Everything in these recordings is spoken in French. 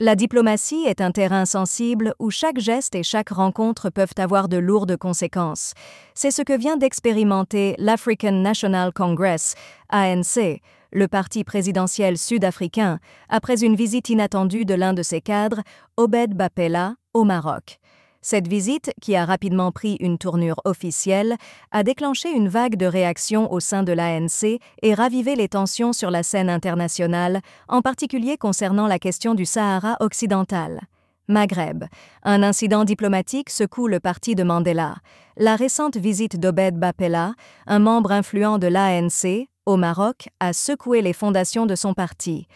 La diplomatie est un terrain sensible où chaque geste et chaque rencontre peuvent avoir de lourdes conséquences. C'est ce que vient d'expérimenter l'African National Congress, ANC, le parti présidentiel sud-africain, après une visite inattendue de l'un de ses cadres, Obed Bapela, au Maroc. Cette visite, qui a rapidement pris une tournure officielle, a déclenché une vague de réactions au sein de l'ANC et ravivé les tensions sur la scène internationale, en particulier concernant la question du Sahara occidental. Maghreb. Un incident diplomatique secoue le parti de Mandela. La récente visite d'Obed Bapela, un membre influent de l'ANC, au Maroc, a secoué les fondations de son parti.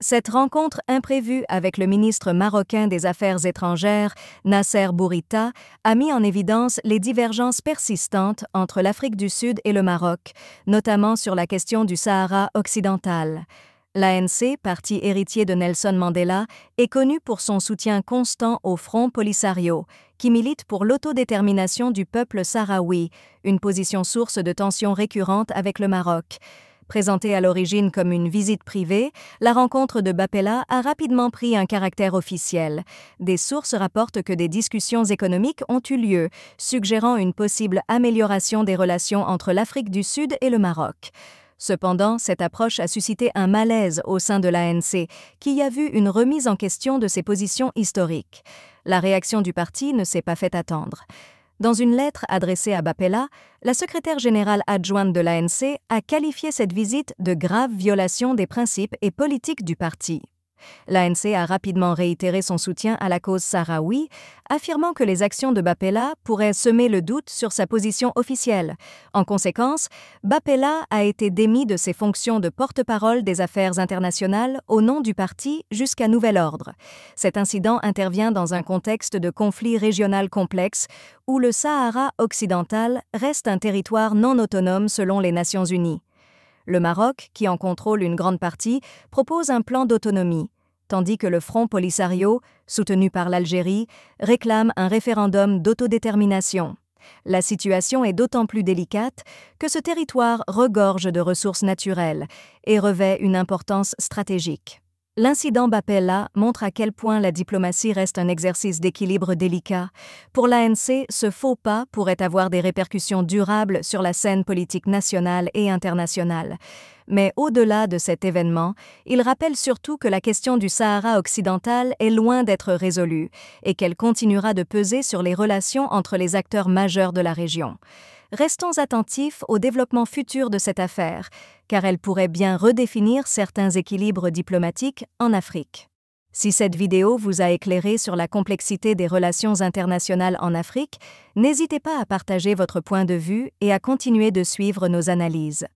Cette rencontre imprévue avec le ministre marocain des Affaires étrangères, Nasser Bourita, a mis en évidence les divergences persistantes entre l'Afrique du Sud et le Maroc, notamment sur la question du Sahara occidental. L'ANC, parti héritier de Nelson Mandela, est connu pour son soutien constant au Front Polisario, qui milite pour l'autodétermination du peuple sahraoui, une position source de tensions récurrentes avec le Maroc. Présentée à l'origine comme une visite privée, la rencontre de Bapella a rapidement pris un caractère officiel. Des sources rapportent que des discussions économiques ont eu lieu, suggérant une possible amélioration des relations entre l'Afrique du Sud et le Maroc. Cependant, cette approche a suscité un malaise au sein de l'ANC, qui a vu une remise en question de ses positions historiques. La réaction du parti ne s'est pas fait attendre. Dans une lettre adressée à Bapella, la secrétaire générale adjointe de l'ANC a qualifié cette visite de grave violation des principes et politiques du parti. L'ANC a rapidement réitéré son soutien à la cause sahraoui, affirmant que les actions de Bapela pourraient semer le doute sur sa position officielle. En conséquence, Bapela a été démis de ses fonctions de porte-parole des affaires internationales au nom du parti jusqu'à nouvel ordre. Cet incident intervient dans un contexte de conflit régional complexe où le Sahara occidental reste un territoire non autonome selon les Nations unies. Le Maroc, qui en contrôle une grande partie, propose un plan d'autonomie, tandis que le Front Polisario, soutenu par l'Algérie, réclame un référendum d'autodétermination. La situation est d'autant plus délicate que ce territoire regorge de ressources naturelles et revêt une importance stratégique. L'incident Bapella montre à quel point la diplomatie reste un exercice d'équilibre délicat. Pour l'ANC, ce faux pas pourrait avoir des répercussions durables sur la scène politique nationale et internationale. Mais au-delà de cet événement, il rappelle surtout que la question du Sahara occidental est loin d'être résolue et qu'elle continuera de peser sur les relations entre les acteurs majeurs de la région restons attentifs au développement futur de cette affaire, car elle pourrait bien redéfinir certains équilibres diplomatiques en Afrique. Si cette vidéo vous a éclairé sur la complexité des relations internationales en Afrique, n'hésitez pas à partager votre point de vue et à continuer de suivre nos analyses.